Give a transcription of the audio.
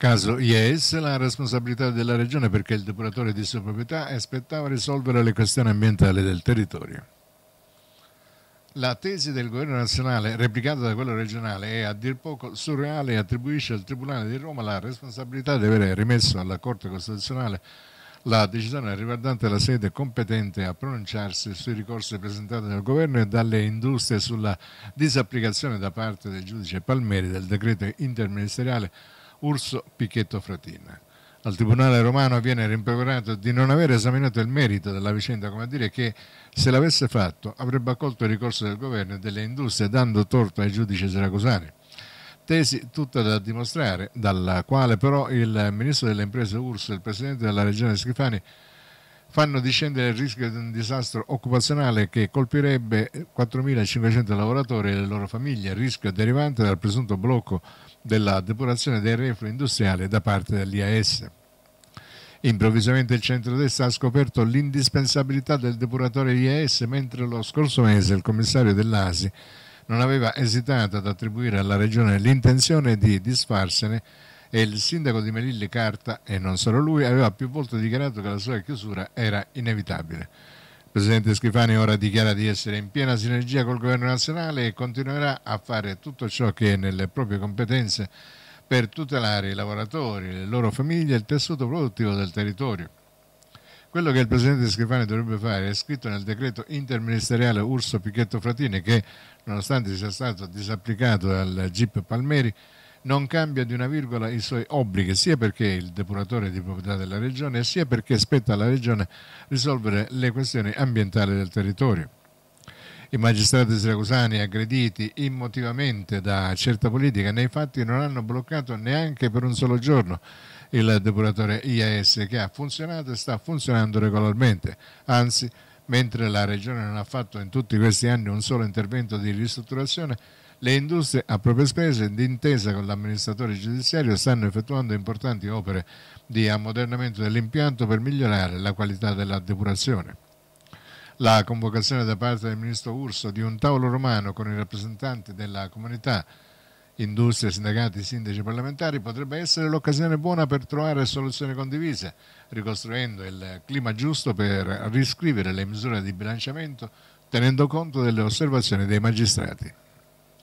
Caso IES, la responsabilità della regione perché il depuratore di sua proprietà aspettava risolvere le questioni ambientali del territorio. La tesi del governo nazionale, replicata da quello regionale, è a dir poco surreale e attribuisce al Tribunale di Roma la responsabilità di aver rimesso alla Corte Costituzionale la decisione riguardante la sede competente a pronunciarsi sui ricorsi presentati dal governo e dalle industrie sulla disapplicazione da parte del giudice Palmeri del decreto interministeriale Urso Pichetto Fratin. Al Tribunale romano viene rimproverato di non aver esaminato il merito della vicenda, come a dire che se l'avesse fatto avrebbe accolto il ricorso del governo e delle industrie, dando torto ai giudici siracusani. Tesi tutta da dimostrare, dalla quale però il ministro delle imprese Urso e il presidente della regione Schifani fanno discendere il rischio di un disastro occupazionale che colpirebbe 4.500 lavoratori e le loro famiglie, rischio derivante dal presunto blocco della depurazione dei reflui industriali da parte dell'IAS. Improvvisamente il centro centrodestra ha scoperto l'indispensabilità del depuratore IAS mentre lo scorso mese il commissario dell'ASI non aveva esitato ad attribuire alla Regione l'intenzione di disfarsene e il sindaco di Melilli Carta, e non solo lui, aveva più volte dichiarato che la sua chiusura era inevitabile. Il presidente Schifani ora dichiara di essere in piena sinergia col governo nazionale e continuerà a fare tutto ciò che è nelle proprie competenze per tutelare i lavoratori, le loro famiglie e il tessuto produttivo del territorio. Quello che il Presidente Schifani dovrebbe fare è scritto nel decreto interministeriale Urso Pichetto Fratini che, nonostante sia stato disapplicato dal GIP Palmeri, non cambia di una virgola i suoi obblighi, sia perché il depuratore è di proprietà della Regione, sia perché spetta alla Regione risolvere le questioni ambientali del territorio. I magistrati siracusani aggrediti immotivamente da certa politica nei fatti non hanno bloccato neanche per un solo giorno il depuratore IAS che ha funzionato e sta funzionando regolarmente, anzi mentre la Regione non ha fatto in tutti questi anni un solo intervento di ristrutturazione, le industrie a proprie spese, d'intesa con l'amministratore giudiziario, stanno effettuando importanti opere di ammodernamento dell'impianto per migliorare la qualità della depurazione. La convocazione da parte del ministro Urso di un tavolo romano con i rappresentanti della comunità industria, sindacati, sindaci, parlamentari, potrebbe essere l'occasione buona per trovare soluzioni condivise, ricostruendo il clima giusto per riscrivere le misure di bilanciamento tenendo conto delle osservazioni dei magistrati.